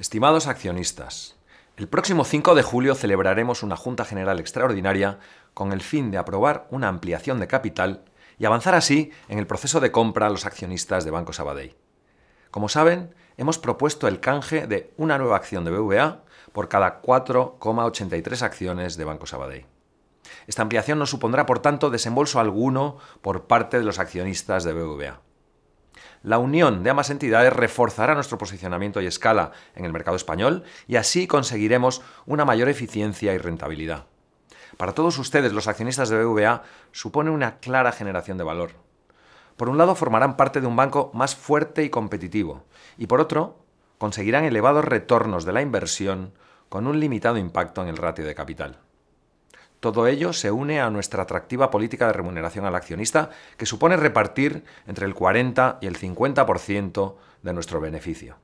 Estimados accionistas, el próximo 5 de julio celebraremos una Junta General Extraordinaria con el fin de aprobar una ampliación de capital y avanzar así en el proceso de compra a los accionistas de Banco Sabadell. Como saben, hemos propuesto el canje de una nueva acción de BVA por cada 4,83 acciones de Banco Sabadell. Esta ampliación no supondrá, por tanto, desembolso alguno por parte de los accionistas de BVA. La unión de ambas entidades reforzará nuestro posicionamiento y escala en el mercado español y así conseguiremos una mayor eficiencia y rentabilidad. Para todos ustedes, los accionistas de BVA, supone una clara generación de valor. Por un lado, formarán parte de un banco más fuerte y competitivo, y por otro, conseguirán elevados retornos de la inversión con un limitado impacto en el ratio de capital. Todo ello se une a nuestra atractiva política de remuneración al accionista, que supone repartir entre el 40 y el 50% de nuestro beneficio.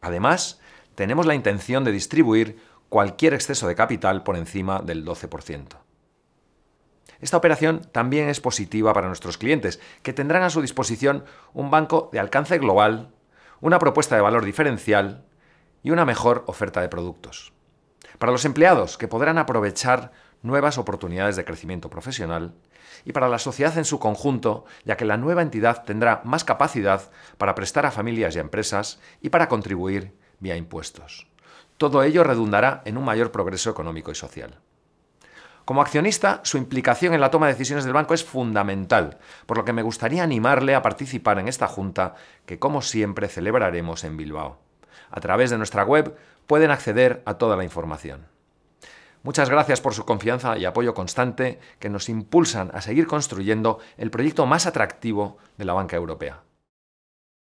Además, tenemos la intención de distribuir cualquier exceso de capital por encima del 12%. Esta operación también es positiva para nuestros clientes, que tendrán a su disposición un banco de alcance global, una propuesta de valor diferencial y una mejor oferta de productos. Para los empleados, que podrán aprovechar nuevas oportunidades de crecimiento profesional y para la sociedad en su conjunto, ya que la nueva entidad tendrá más capacidad para prestar a familias y a empresas y para contribuir vía impuestos. Todo ello redundará en un mayor progreso económico y social. Como accionista, su implicación en la toma de decisiones del banco es fundamental, por lo que me gustaría animarle a participar en esta junta que, como siempre, celebraremos en Bilbao. A través de nuestra web pueden acceder a toda la información. Muchas gracias por su confianza y apoyo constante que nos impulsan a seguir construyendo el proyecto más atractivo de la banca europea.